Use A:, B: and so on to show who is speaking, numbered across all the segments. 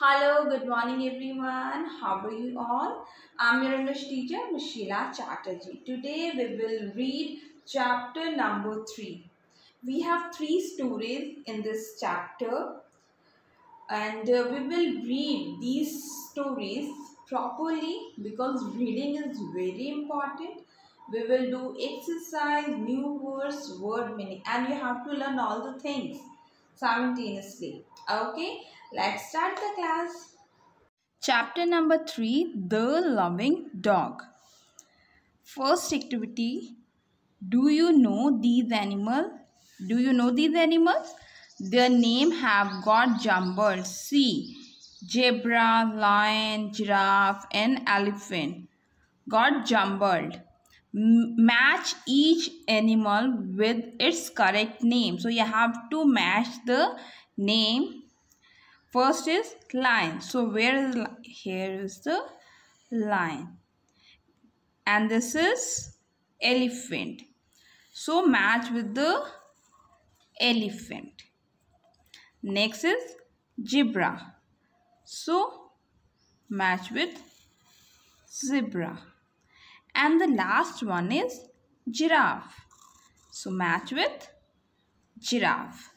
A: Hello, good morning everyone. How are you all? I'm your English teacher, Mishila Chatterjee. Today we will read chapter number 3. We have three stories in this chapter and uh, we will read these stories properly because reading is very important. We will do exercise, new words, word meaning and you have to learn all the things simultaneously. Okay? Let's start the class. Chapter number 3 The Loving Dog. First activity Do you know these animals? Do you know these animals? Their name have got jumbled. See, zebra, lion, giraffe and elephant got jumbled. match each animal with its correct name. So you have to match the name First is line. So where is here is the line. And this is elephant. So match with the elephant. Next is zebra. So match with zebra. And the last one is giraffe. So match with giraffe.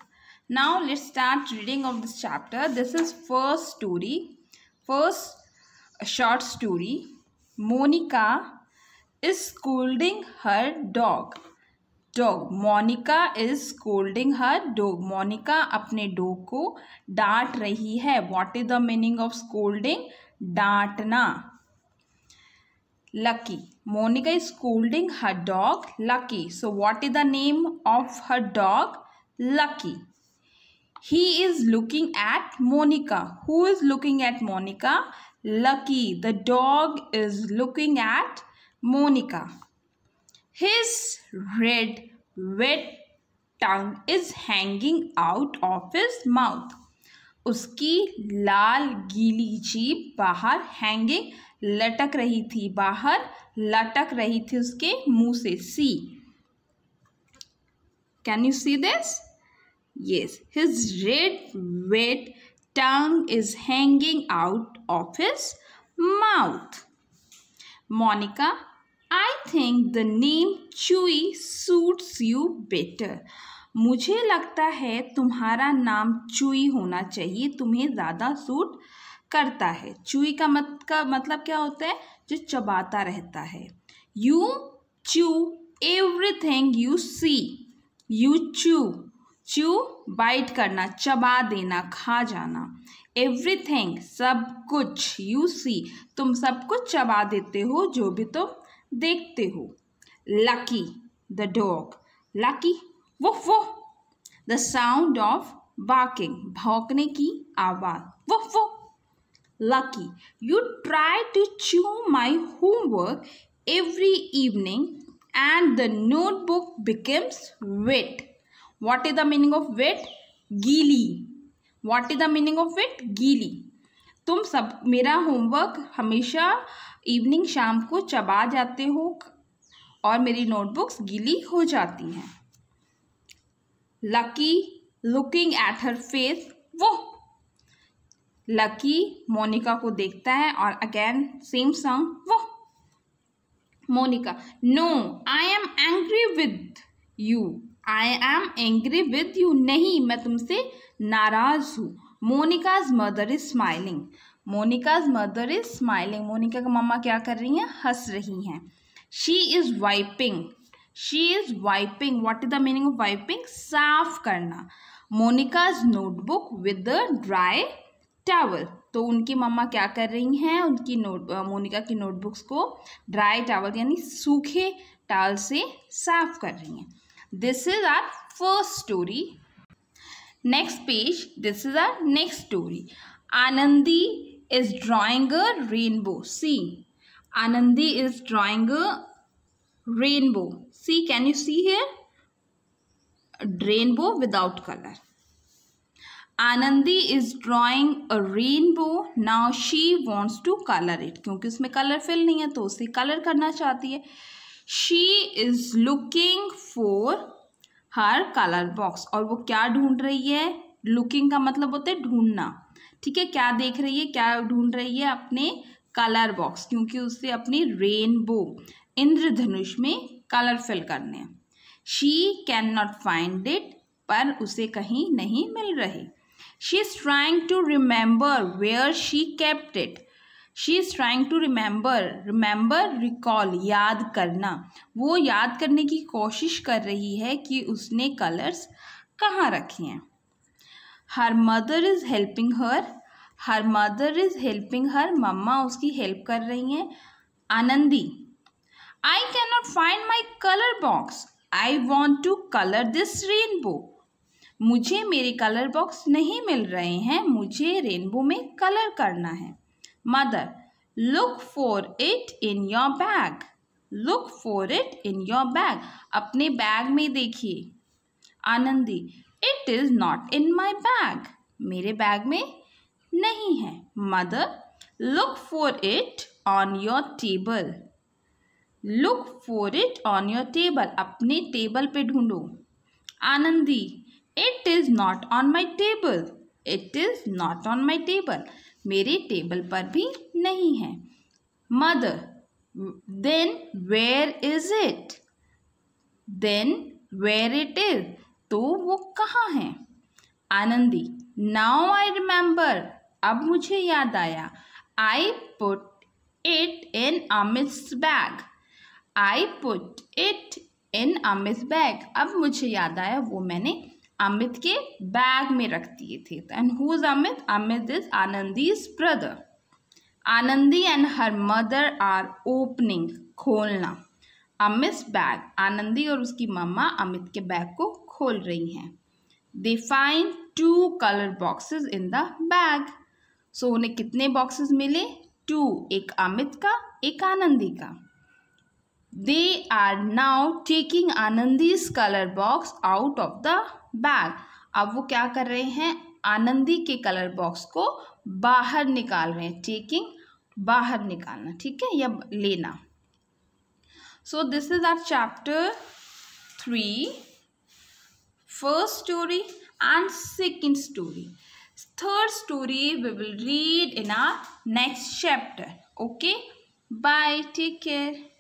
A: Now let's start reading of this chapter. This is first story. First short story. Monica is scolding her dog. Dog. Monica is scolding her dog. Monica apne dog ko daat rahi hai. What is the meaning of scolding? Daatna. Lucky. Monica is scolding her dog. Lucky. So what is the name of her dog? Lucky. he is looking at Monica. Who is looking at Monica? Lucky. The dog is looking at Monica. His red, wet tongue is hanging out of his mouth. uski lal geeli jeep bahar hanging latak rahi thi bahar latak rahi thi uske muh se see can you see this Yes, his red wet tongue is hanging out of his mouth. Monica, I think the name Chewy suits you better. मुझे लगता है तुम्हारा नाम चुई होना चाहिए तुम्हें ज़्यादा सूट करता है चुई का मत का मतलब क्या होता है जो चबाता रहता है you chew everything you see you chew chew bite करना चबा देना खा जाना एवरीथिंग सब कुछ यू सी तुम सब कुछ चबा देते हो जो भी तुम देखते हो लकी द डॉग लकी वो वो द साउंड ऑफ बाकिंग भौंकने की आवाज़ वो वो Lucky you try to chew my homework every evening and the notebook becomes wet what is the meaning of wet गीली what is the meaning of it गीली तुम सब मेरा होमवर्क हमेशा इवनिंग शाम को चबा जाते हो और मेरी नोटबुक्स गीली हो जाती हैं Lucky looking at her face वो लकी मोनिका को देखता है और अगेन सेम सॉन्ग वो Monica no I am angry with you I am angry with you नहीं मैं तुमसे नाराज़ हूँ Monica's mother is smiling Monica's mother is smiling Monica का मामा क्या कर रही हैं हंस रही हैं she is wiping she is wiping what is the meaning of wiping साफ करना Monika's notebook with the dry towel तो उनकी मम्मा क्या कर रही हैं उनकी नोट मोनिका की नोटबुक्स को ड्राई टावल यानी सूखे टावल से साफ कर रही हैं this is our first story next page this is our next story anandi is drawing a rainbow see anandi is drawing a rainbow see can you see here rainbow without color Anandi is drawing a rainbow now she wants to colour it क्योंकि उसमें colour fill नहीं है तो उसे colour करना चाहती है she is looking for her colour box और वो क्या ढूंढ रही है लुकिंग का मतलब होता है ढूंढना ठीक है क्या देख रही है क्या ढूंढ रही है अपने कलर बॉक्स क्योंकि उसे अपनी रेनबो इंद्रधनुष में कलर फिल करने हैं she can not find it पर उसे कहीं नहीं मिल रही she is trying to remember where she kept it she is trying to remember remember recall याद करना वो याद करने की कोशिश कर रही है कि उसने कलर्स कहाँ रखे हैं her mother is helping her her mother is helping her मम्मा उसकी हेल्प कर रही हैं Anandi I can not find my colour box I want to colour this rainbow मुझे मेरे कलर बॉक्स नहीं मिल रहे हैं मुझे रेनबो में कलर करना है mother look for it in your bag look for it in your bag अपने बैग में देखिए Anandi it is not in my bag मेरे बैग में नहीं है mother look for it on your table look for it on your table अपने table पे ढूंढो Anandi it is not on my table it is not on my table मेरे table पर भी नहीं है mother then where is it then where it is तो वो कहाँ है आनंदी नाउ आई रिमेम्बर अब मुझे याद आया I put it in Amit bag I put it in Amit bag अब मुझे याद आया वो मैंने अमित के बैग में रख दिए थे and who is Amit Amit is Anandi's brother Anandi and her mother are opening खोलना अमित बैग आनंदी और उसकी मम्मा अमित के बैग को खोल रही हैं they find two colour boxes in the bag so उन्हें कितने बॉक्सेस मिले टू एक अमित का एक आनंदी का They are now taking Anandi's color box out of the bag. अब वो क्या कर रहे हैं आनंदी के कलर बॉक्स को बाहर निकाल रहे हैं टेकिंग बाहर निकालना ठीक है या लेना so this is our chapter three first story and second story third story we will read in our next chapter okay bye take care